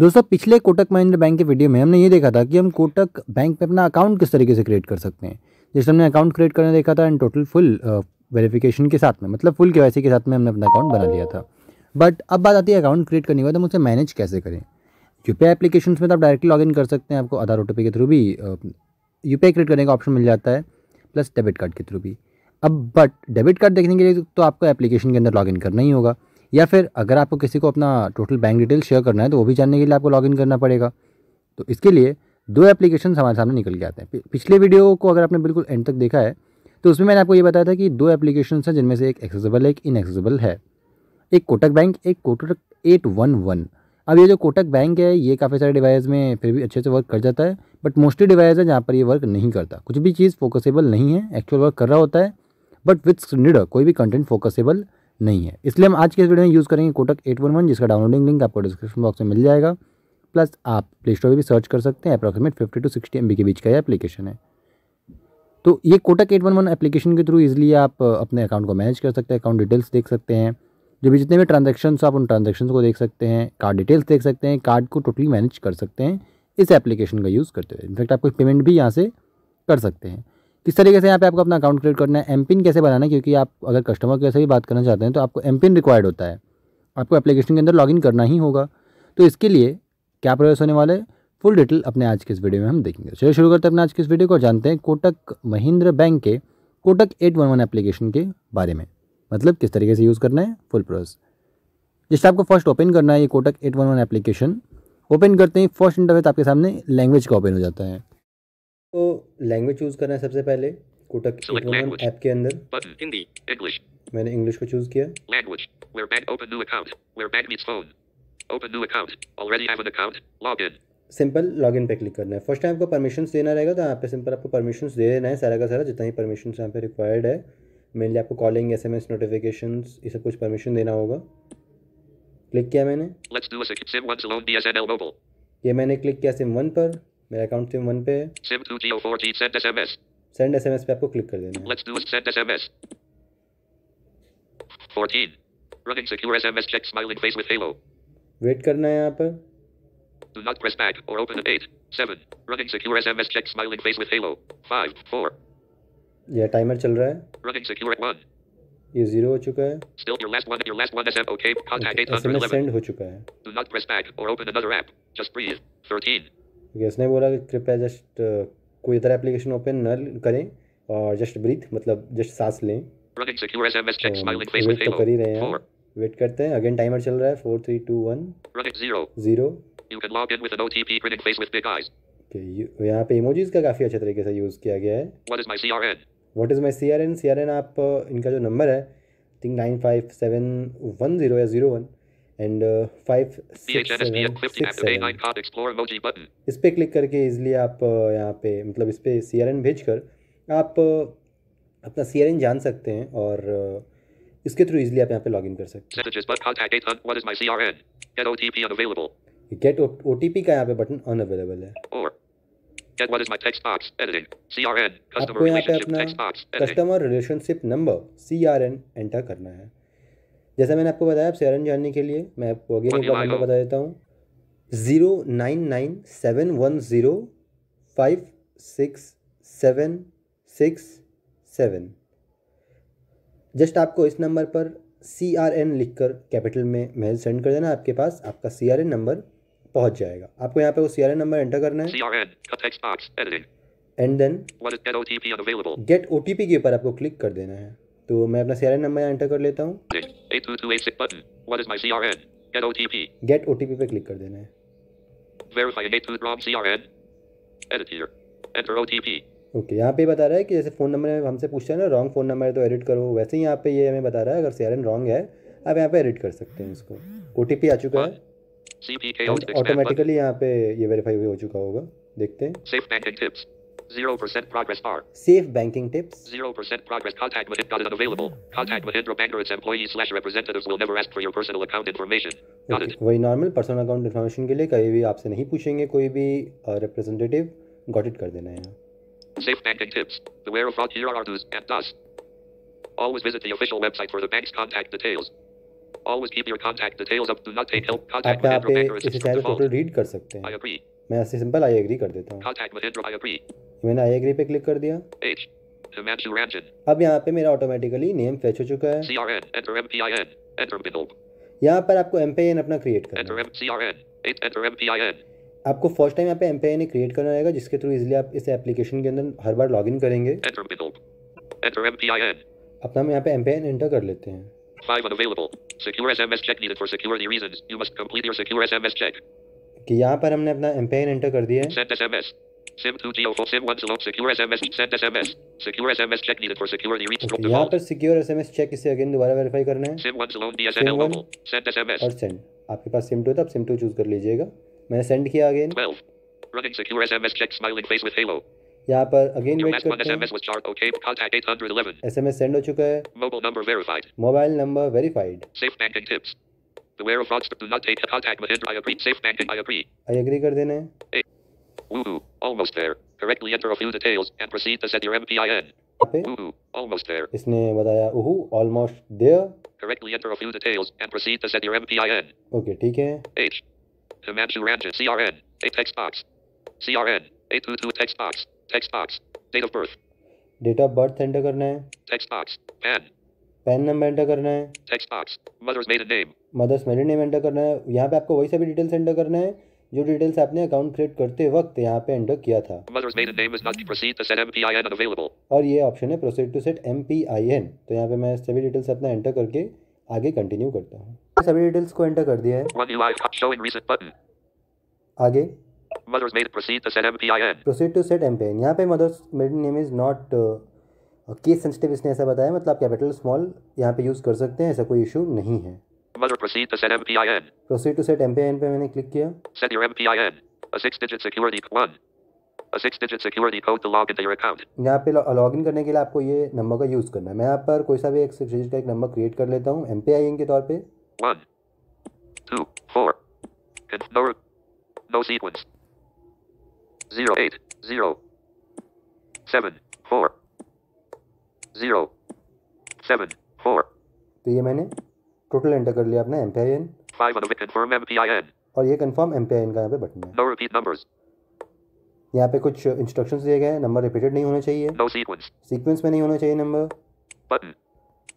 दोस्तों पिछले कोटक महिंद्र बैंक के वीडियो में हमने ये देखा था कि हम कोटक बैंक में अपना अकाउंट किस तरीके से क्रिएट कर सकते हैं जैसे हमने अकाउंट क्रिएट करना देखा था एंड टोटल फुल वेरिफिकेशन के साथ में मतलब फुल के के साथ में हमने अपना अकाउंट बना लिया था बट अब बात आती है अकाउंट क्रिएट करने के बाद तो हम उसे मैनेज कैसे करें यू पी एप्लीकेशन में तो आप डायरेक्टली लॉगिन कर सकते हैं आपको आधार ओ के थ्रू भी यू पी क्रिएट करने का ऑप्शन मिल जाता है प्लस डेबिट कार्ड के थ्रू भी अब बट डेबिट कार्ड देखने के लिए तो आपको एप्लीकेशन के अंदर लॉगिन करना ही होगा या फिर अगर आपको किसी को अपना टोटल बैंक डिटेल शेयर करना है तो वो भी जानने के लिए आपको लॉगिन करना पड़ेगा तो इसके लिए दो एप्लीकेशन हमारे सामने निकल के आते हैं पिछले वीडियो को अगर आपने बिल्कुल एंड तक देखा है तो उसमें मैंने आपको ये बताया था कि दो एप्लीकेशन हैं जिनमें से एक एक्सेसिबल है एक इनएक्सेसिबल है एक कोटक बैंक एक कोटक एट वन वन अब ये जो कोटक बैंक है ये काफ़ी सारे डिवाइस में फिर भी अच्छे से वर्क कर जाता है बट मोस्टली डिवाइस है जहाँ पर ये वर्क नहीं करता कुछ भी चीज़ फोकसेबल नहीं है एक्चुअल वर्क कर रहा होता है बट विथ निड कोई भी कंटेंट फोकसेबल नहीं है इसलिए हम आज के इस वीडियो में यूज़ करेंगे कोटक एट वन वन जिसका डाउनलोडिंग लिंक आपको डिस्क्रिप्शन बॉक्स में मिल जाएगा प्लस आप प्ले स्टोर पर भी सर्च कर सकते हैं approximate fifty to sixty M के बीच का यह एप्लीकेशन है तो ये Kotak eight one one application के थ्रू इजिली आप अपने अकाउंट को मैनेज कर सकते हैं अकाउंट डिटेल्स देख सकते हैं जो भी जितने भी ट्रांजेक्शन आप उन ट्रांजेक्शन को देख सकते हैं कार्ड डिटेल्स देख सकते हैं कार्ड को टोटली मैनेज कर सकते हैं इस एप्लीकेशन का यूज़ करते हुए इनफैक्ट आप कोई पेमेंट भी यहाँ से कर सकते हैं किस तरीके से यहाँ पे आपको अपना अकाउंट क्रिएट करना है एम कैसे बनाना है क्योंकि आप अगर कस्टमर के से भी बात करना चाहते हैं तो आपको एम रिक्वायर्ड होता है आपको एप्लीकेशन के अंदर लॉगिन करना ही होगा तो इसके लिए क्या प्रोसेस होने वाले फुल डिटेल अपने आज के इस वीडियो में हम देखेंगे तो चलिए शुरू करते हैं अपने आज के इस वीडियो को जानते हैं कोटक महिंद्र बैंक के Kotak eight one one application के बारे में मतलब किस तरीके से यूज़ करना है फुल प्रोसेस जिससे आपको फर्स्ट ओपन करना है ये Kotak eight one one application open करते ही फर्स्ट इंटरव्यू आपके सामने लैंग्वेज का ओपन हो जाता है तो लैंग्वेज चूज़ करना है सबसे पहले कोटक ऐप के अंदर हिंदी इंग्लिश मैंने इंग्लिश को चूज़ किया language where bad open new account where bad means phone open new account already have an account simple पे क्लिक करना है फर्स्ट टाइम आपको परमिशन देना रहेगा तो यहाँ पे सिंपल आपको परमिशन दे देना है सारा का सारा जितना ही परमिशन यहाँ पे रिक्वायर्ड है मेनली आपको calling S M S notification ये सब कुछ परमिशन देना होगा क्लिक किया मैंने ये मैंने क्लिक किया सिम वन पर मेरा अकाउंट सिम वन पे है सेंड एसएमएस पे आपको क्लिक कर देना है Running secure SMS check smiling face with halo. Wait करना है यहाँ पर. Do not press back or open at eight seven. Running secure SMS check smiling face with halo. Five four. यह टाइमर चल रहा है. Running secure one. ये zero हो चुका है Still your last one, your last one SM, okay. Contact okay. 811. SMS send हो चुका है. Do not press back or open another app. Just breathe. Thirteen. क्योंकि उसने बोला कि कृपया जस्ट uh, कोई इधर एप्लीकेशन ओपन न करें और जस्ट ब्रीथ मतलब जस्ट सांस लें वेट um, तो कर ही रहे हैं वेट करते हैं अगेन टाइमर चल रहा है four three two one zero यहाँ पे इमोजीज का काफ़ी अच्छे तरीके से यूज़ किया गया है what is my C R N C R N आप uh, इनका जो नंबर है think nine five seven one zero या zero one and five uh, इस पर क्लिक करके इजली आप uh, यहाँ पे मतलब इस पर सी आर एन भेज कर आप uh, अपना सी आर एन जान सकते हैं और इसके थ्रू इजली आप यहाँ पे लॉग इन कर सकते हैं गेट ओ टी पी का यहाँ पे बटन अनअवेलेबल है आपको यहाँ पे अपना customer relationship number C R N enter करना है जैसा मैंने आपको बताया आप शेरन जानने के लिए मैं आपको अगेन एक बार नंबर बता देता हूँ zero nine nine seven one zero five six seven six seven just आपको इस नंबर पर सी आर एन लिख कर कैपिटल में मेल सेंड कर देना आपके पास आपका सी आर एन नंबर पहुंच जाएगा आपको यहाँ पे वो C R N number enter करना है and then get O T P के ऊपर आपको क्लिक कर देना है तो मैं अपना सी आर एन नंबर यहाँ एंटर कर लेता हूँ 82286 button. What is my CRN? Get OTP. Get OTP पे क्लिक कर देना है. Verify CRN. Edit here. Enter OTP. Okay यहाँ पे बता रहा है कि जैसे फ़ोन नंबर हमसे पूछता है ना रॉन्ग फ़ोन नंबर है तो एडिट करो वैसे ही यहाँ पे ये हमें बता रहा है अगर सी आर एन रॉन्ग है आप यहाँ पे एडिट कर सकते हैं इसको ओ टी पी आ चुका है ऑटोमेटिकली यहाँ पे ये वेरीफाई हो चुका होगा देखते हैं Zero percent progress bar. Safe banking tips. Zero percent progress. Contact with Got it available. Contact with Indra Bank or its employees slash representatives will never ask for your personal account information. Got it. वही normal personal account information के लिए कभी भी आपसे नहीं पूछेंगे कोई भी रिप्रेजेंटेटिव गॉट इट कर देना है यहाँ safe banking tips beware of fraud here are do's and does always visit the official website for the bank's contact details always keep your contact details up do not take help contact with Indra Bank or its default. आप यहाँ पे इसे चाहे total read कर सकते हैं मैं ऐसे सिंपल आई एग्री कर देता हूँ मैंने आई एग्री पे क्लिक कर दिया अब यहाँ पे मेरा ऑटोमेटिकली नेम फेच हो चुका है यहाँ पर आपको एम पी अपना क्रिएट करना आपको फर्स्ट टाइम यहाँ पे एम पी क्रिएट करना रहेगा जिसके थ्रू इजिली आप इस एप्लीकेशन के अंदर हर बार लॉगिन करेंगे अपना हम यहाँ पे एम एंटर कर लेते हैं कि यहाँ पर हमने अपना एम एंटर कर दिया है यहाँ पर सिक्योर एसएमएस चेक इसे अगेन दोबारा वेरीफाई करना है सिम वन और सेंड आपके पास सिम टू था आप सिम टू चूज कर लीजिएगा मैंने सेंड किया अगेन यहाँ पर अगेन वेट करते हैं एसएमएस सेंड हो चुका है mobile number verified Beware of frauds, do not take contact with Indra. I agree. Safe banking. I agree. I agree कर देना है. Woohoo. Almost there. Correctly enter a few details and proceed to set your MPIN. Okay. Woohoo. Almost there. इसने बताया उहू almost there. Correctly enter a few details and proceed to set your MPIN. Okay, ठीक है. H. Himanshu Ranjan CRN. A text box. CRN. A22 text box. Text box. Date of birth. Date of birth enter करना है Text box. Pen. PAN number enter करना है text box mother's married name mother's married name enter करना है यहां पे आपको वही सभी डिटेल्स एंटर करना है जो डिटेल्स आपने अकाउंट क्रिएट करते वक्त यहाँ पे एंटर किया था और ये ऑप्शन है proceed to set M P I N तो यहाँ पे मैं सभी डिटेल्स अपना एंटर करके आगे कंटिन्यू करता हूँ सभी डिटेल्स को एंटर कर दिया है आगे proceed to set M P I N यहाँ पे mother's maid name is not case sensitive इसने ऐसा बताया मतलब आप कैपिटल स्मॉल यहाँ पे यूज़ कर सकते हैं ऐसा कोई इशू नहीं है Mother proceed to set MPIN. Proceed to set MPIN पे मैंने क्लिक किया. Set your MPIN. A six-digit security one. A six-digit security code to log into your account. यहाँ पे लॉग इन करने के लिए आपको ये नंबर का यूज करना है. मैं यहाँ पर कोई सा भी एक सिक्स डिजिट का एक नंबर क्रिएट कर लेता हूँ MPIN के तौर पे. One, two, four. No, no sequence. Zero eight zero seven four zero seven four. तो ये मैंने टोटल एंटर कर लिया आपने एम पी आई एन और ये confirm M P I N का यहाँ पे बटन है no यहाँ पे कुछ इंस्ट्रक्शन दिए गए हैं नंबर रिपीटेड नहीं होने चाहिए no सीक्वेंस में नहीं होना चाहिए number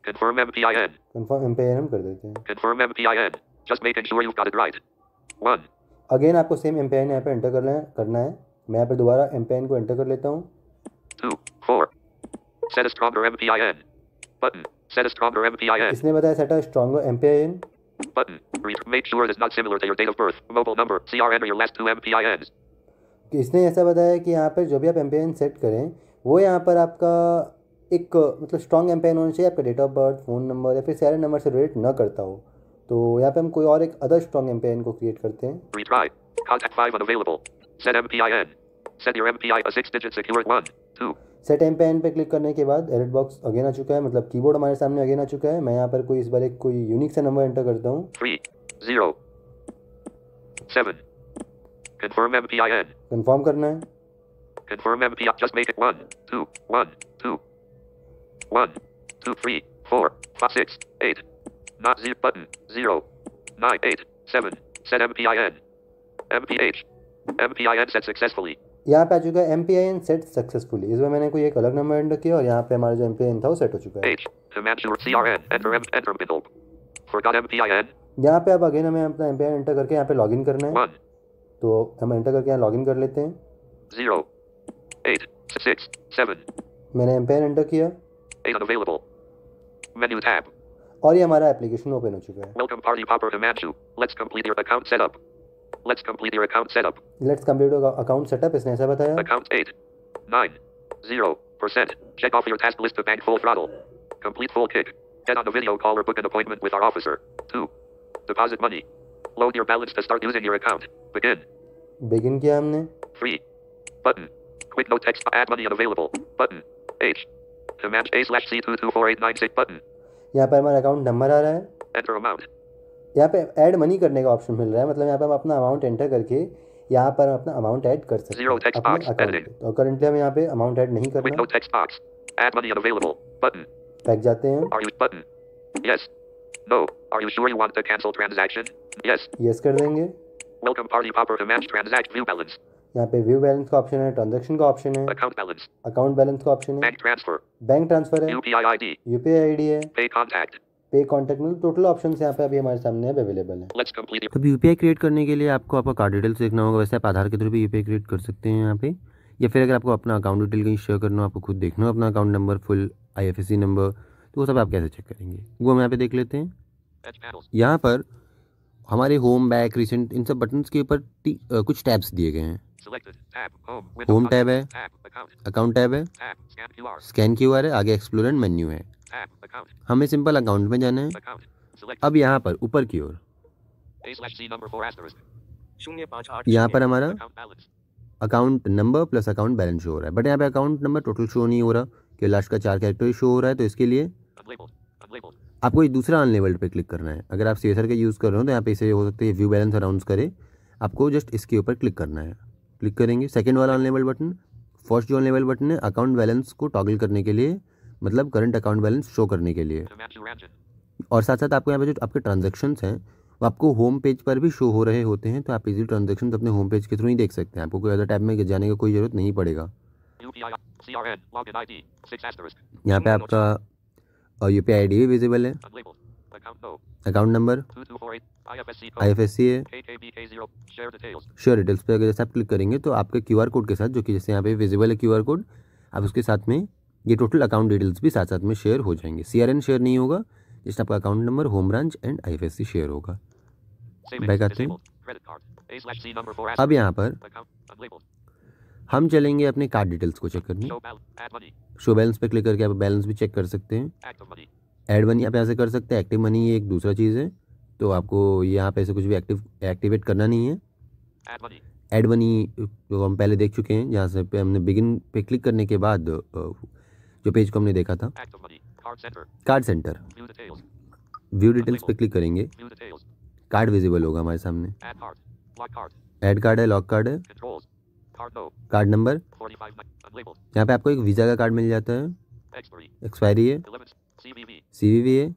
Confirm MPIN. Confirm MPIN हम कर देते हैं. Confirm MPIN. Just making sure you've got it right. One. Again आपको सेम एम पी यहाँ पे एंटर करना है करना है मैं यहाँ पे दोबारा एम को एंटर कर लेता हूँ Two, four. Set a stronger MPIN. Button. Set a stronger MPIN. इसने बताया set a stronger MPIN. But Make sure it's not similar to your date of birth, mobile number, CRN or your last two MPINs. तो इसने ऐसा बताया कि यहाँ पर जो भी आप MPIN सेट करें वो यहाँ पर आपका एक मतलब स्ट्रॉन्ग एम होना चाहिए आपका date of birth phone number या फिर सारे नंबर से रिलेट ना करता हो तो यहाँ पे हम कोई और एक अदर स्ट्रॉन्ग एम को क्रिएट करते हैं retry contact unavailable Set MPIN. Set your MPI a six-digit secure one, two. Set M pin पे क्लिक करने के बाद एडिट बॉक्स अगेन आ चुका है मतलब कीबोर्ड हमारे सामने अगेन आ चुका है मैं यहाँ पर कोई इस बार एक कोई यूनिक सा नंबर एंटर करता हूँ कंफर्म करना है Confirm MPI. Just make it one, two, one, two, one, two, three, four, five, six, eight. Not zero button. Zero, nine, eight, seven. Set MPIN. MPH. MPIN set successfully. यहाँ पे आ चुका है M P I N set successfully इसमें मैंने कोई एक अलग नंबर एंटर किया और यहाँ पे हमारा जो एम पी आई एन था वो सेट हो चुका है यहाँ पे अब अगेन हमें अपना एम पी आई एंटर करके यहाँ पे लॉग इन करना है तो हम एंटर करके यहाँ लॉग इन कर लेते हैं जीरो मैंने एम पी आई एंटर किया और ये हमारा एप्लीकेशन ओपन हो चुका है Welcome party popper Let's complete your account setup. Let's complete your account setup. Let's complete your account setup. इसने ऐसा बताया. Account eight, nine, zero percent. Check off your task list to bank full throttle. Complete full kick. Get on the video call or book an appointment with our officer. Two, deposit money. Load your balance to start using your account. Begin. Begin किया हमने. Three, button. Quick no text. Add money unavailable. Button. H. Command A slash C two two four eight nine six button. यहाँ पर हमारा account number आ रहा है. Enter amount. यहाँ पे add money करने का ऑप्शन मिल रहा है मतलब यहाँ पे हम अपना अमाउंट एंटर करके यहाँ पर अपना अमाउंट ऐड कर सकते हैं तो करंटली हम यहाँ पे अमाउंट ऐड नहीं कर रहे बैक जाते हैं No. Are you sure you want cancel transaction? Yes. Yes कर देंगे. Welcome party popper to transact view balance. यहाँ पे का ऑप्शन है ट्रांजैक्शन का ऑप्शन है अकाउंट का है बैंक ट्रांसफर है यूपीआई आईडी यूपीआई है पे कॉन्टेक्ट मतलब टोटल ऑप्शन यहाँ पे अभी हमारे सामने अब अवेलेबल है तो यू क्रिएट करने के लिए आपको आपका कार्ड डिटेल्स देखना होगा वैसे आप आधार के थ्रू भी यू क्रिएट कर सकते हैं यहाँ पे या फिर अगर आपको अपना अकाउंट डिटेल कहीं शेयर करना हो आपको खुद देखना हो अपना account number full IFSC number तो वो सब आप कैसे चेक करेंगे वो हम यहाँ पे देख लेते हैं यहाँ पर हमारे होम बैक रिसेंट इन सब बटन्स के ऊपर कुछ टैब्स दिए गए हैं होम टैब है अकाउंट टैब है स्कैन क्यू आर है आगे एक्सप्लोर एंड मेन्यू है हमें सिंपल अकाउंट में जाना है अब यहाँ पर ऊपर की ओर यहाँ पर हमारा account number plus account balance show हो रहा है बट यहाँ पे अकाउंट नंबर टोटल शो नहीं हो रहा क्योंकि लास्ट का चार कैरेक्टर शो हो रहा है तो इसके लिए आपको इस दूसरा अनलेबल्ड पे क्लिक करना है अगर आप सीएसआर का यूज़ कर रहे हो तो यहाँ पे इसे हो सकता है व्यू बैलेंस अनाउंस करे आपको जस्ट इसके ऊपर क्लिक करना है क्लिक करेंगे सेकेंड वाला अनलेबल बटन फर्स्ट जो अनलेबल बटन है अकाउंट बैलेंस को टॉगल करने के लिए मतलब करंट अकाउंट बैलेंस शो करने के लिए और साथ साथ आपको यहाँ पे जो आपके ट्रांजेक्शन्स हैं वो आपको होम पेज पर भी शो हो रहे होते हैं तो आप इजी ट्रांजेक्शन अपने होम पेज के थ्रू ही देख सकते हैं आपको कोई अदर टाइप में जाने का कोई ज़रूरत नहीं पड़ेगा यहाँ पे आपका यू पी आई डी भी विजिबल है account number I F S C है श्योर डिटेल्स पर अगर जैसे आप क्लिक करेंगे तो आपके क्यू आर कोड के साथ जो कि जैसे यहाँ पे विजिबल है क्यू आर कोड आप उसके साथ में ये टोटल अकाउंट डिटेल्स भी साथ साथ में शेयर हो जाएंगे सी शेयर नहीं होगा जिसमें आपका account number home branch and I share होगा बैक आते हैं अब यहाँ पर हम चलेंगे अपने कार्ड डिटेल्स को चेक करने शो बैलेंस पे क्लिक करके आप बैलेंस भी चेक कर सकते हैं एड मनी आप यहाँ से कर सकते हैं एक्टिव मनी ये एक दूसरा चीज़ है तो आपको यहाँ पे ऐसे कुछ भी एक्टिव एक्टिवेट करना नहीं है एड मनी जो हम पहले देख चुके हैं जहाँ से पे हमने बिगिन पे क्लिक करने के बाद जो पेज को हमने देखा था कार्ड सेंटर व्यू डिटेल्स पे क्लिक करेंगे कार्ड विजिबल होगा हमारे सामने एड कार्ड है लॉक कार्ड है कार्ड नंबर uh, यहाँ पे आपको एक वीज़ा का कार्ड मिल जाता है एक्सपायरी है सी है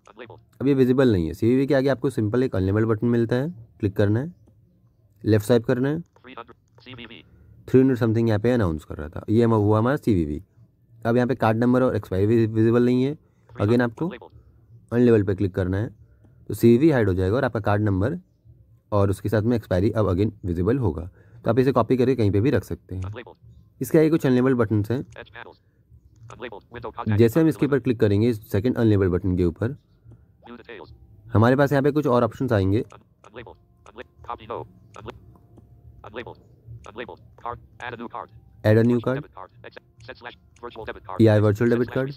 अब ये विजिबल नहीं है सी के आगे आपको सिंपल एक अनलेबल बटन मिलता है क्लिक करना है लेफ्ट साइड करना है थ्री हंड्रेड समथिंग यहाँ पे अनाउंस कर रहा था ये हुआ हमारा सी अब यहाँ पे कार्ड नंबर और एक्सपायरी विजिबल नहीं है अगेन आपको अन लेवल पर क्लिक करना है तो सी वी हाइड हो जाएगा और आपका कार्ड नंबर और उसके साथ में एक्सपायरी अब अगेन विजिबल होगा तो आप इसे कॉपी करके कहीं पे भी रख सकते हैं इसके आगे कुछ अनलेबल बटन हैं जैसे हम इसके ऊपर क्लिक करेंगे इस सेकेंड अनलेबल बटन के ऊपर हमारे पास यहाँ पे कुछ और ऑप्शन आएंगे Unlabeled. Unlabeled. Card. Add a new card. Add a new card या वर्चुअल डेबिट कार्ड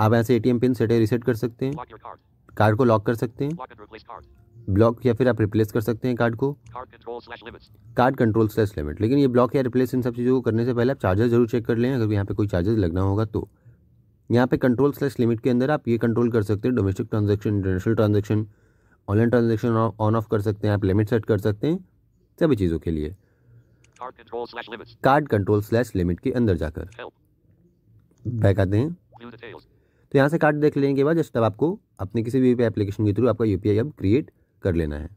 आप ऐसे एटीएम पिन सेट रिसेट कर सकते हैं कार्ड को लॉक कर सकते हैं ब्लॉक या फिर आप रिप्लेस कर सकते हैं कार्ड को कार्ड कंट्रोल स्लैश लिमिट लेकिन ये ब्लॉक या रिप्लेस इन सब चीज़ों को करने से पहले आप चार्जर जरूर चेक कर लें अगर यहाँ पे कोई चार्जर लगना होगा तो यहाँ पे कंट्रोल स्लैश लिमिट के अंदर आप ये कंट्रोल कर सकते हैं domestic transaction international transaction online transaction on off कर सकते हैं आप लिमिट सेट कर सकते हैं सभी चीज़ों के लिए कार्ड कंट्रोल स्लैश लिमिट के अंदर जाकर बैक आते हैं तो यहाँ से कार्ड देख लेने के बाद जस्ट अब आपको अपने किसी भी एप्लीकेशन के थ्रू आपका यू अब क्रिएट कर लेना है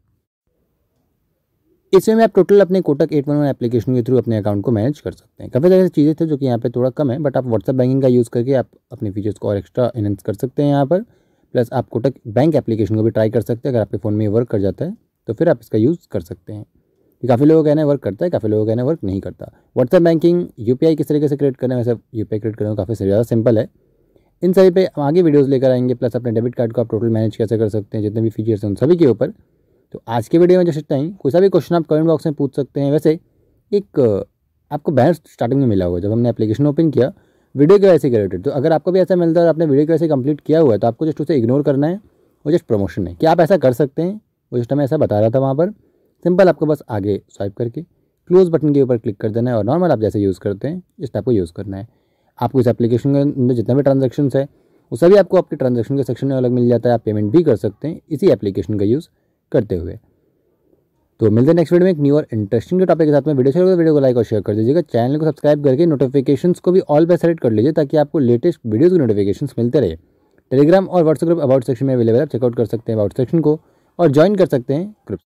इसमें आप टोटल अपने कोटक एट वन एप्लीकेशन के थ्रू अपने अकाउंट को मैनेज कर सकते हैं काफ़ी सारी चीज़ें थे जो कि यहाँ पे थोड़ा कम है बट आप व्हाट्सअप बैंकिंग का यूज़ करके आप अपने फीचर्स को और एक्स्ट्रा इनहेंस कर सकते हैं यहाँ पर प्लस आप कोटक बैंक एप्लीकेशन को भी ट्राई कर सकते हैं अगर आपके फ़ोन में वर्क कर जाता है तो फिर आप इसका यूज़ कर सकते हैं कि काफ़ी लोगों का कहना वर्क करता है काफ़ी लोगों का कहना वर्क नहीं करता व्हाट्सएप बैंकिंग यू किस तरीके से क्रिएट करना है वैसे यू क्रिएट करना काफ़ी ज़्यादा सिंपल है इन सभी पे हम आगे वीडियोस लेकर आएंगे प्लस अपने डेबिट कार्ड को आप टोटल मैनेज कैसे कर सकते हैं जितने भी फीचर्स हैं उन सभी के ऊपर तो आज के वीडियो में जैसे इतना ही कोई सा भी क्वेश्चन आप कमेंट बॉक्स में पूछ सकते हैं वैसे एक आपको बैलेंस स्टार्टिंग में मिला हुआ जब हमने एप्लीकेशन ओपन किया वीडियो के वैसे रिलेटेड तो अगर आपको भी ऐसा मिलता है और आपने वीडियो के वैसे कंप्लीट किया हुआ है तो आपको जस्ट उसे इग्नोर करना है वो जस्ट प्रमोशन है कि आप ऐसा कर सकते हैं वो जस्ट हमें ऐसा बता रहा था वहाँ पर सिंपल आपको बस आगे स्वाइप करके क्लोज बटन के ऊपर क्लिक कर देना है और नॉर्मल आप जैसे यूज़ करते हैं इस टाइप को यूज़ करना है आपको इस एप्लीकेशन के अंदर जितना भी ट्रांजेक्शन है वो सभी आपको आपके ट्रांजेक्शन के सेक्शन में अलग मिल जाता है आप पेमेंट भी कर सकते हैं इसी एप्लीकेशन का यूज़ करते हुए तो मिलते हैं नेक्स्ट वीडियो में एक न्यू और इंटरेस्टिंग टॉपिक के साथ में वीडियो शेयर अच्छा तो वीडियो को लाइक और शेयर कर दीजिएगा चैनल को सब्सक्राइब करके नोटिफिकेशन को भी ऑल पर सेलेक्ट कर लीजिए ताकि आपको लेटेस्ट वीडियोज़ की नोटिफिकेशन मिलते रहे टेलीग्राम और व्हाट्सएप ग्रुप अबाउट सेक्शन में अवेलेबल है चेकआउट कर सकते हैं अबाउट सेक्शन को और ज्वाइन कर सकते हैं ग्रुप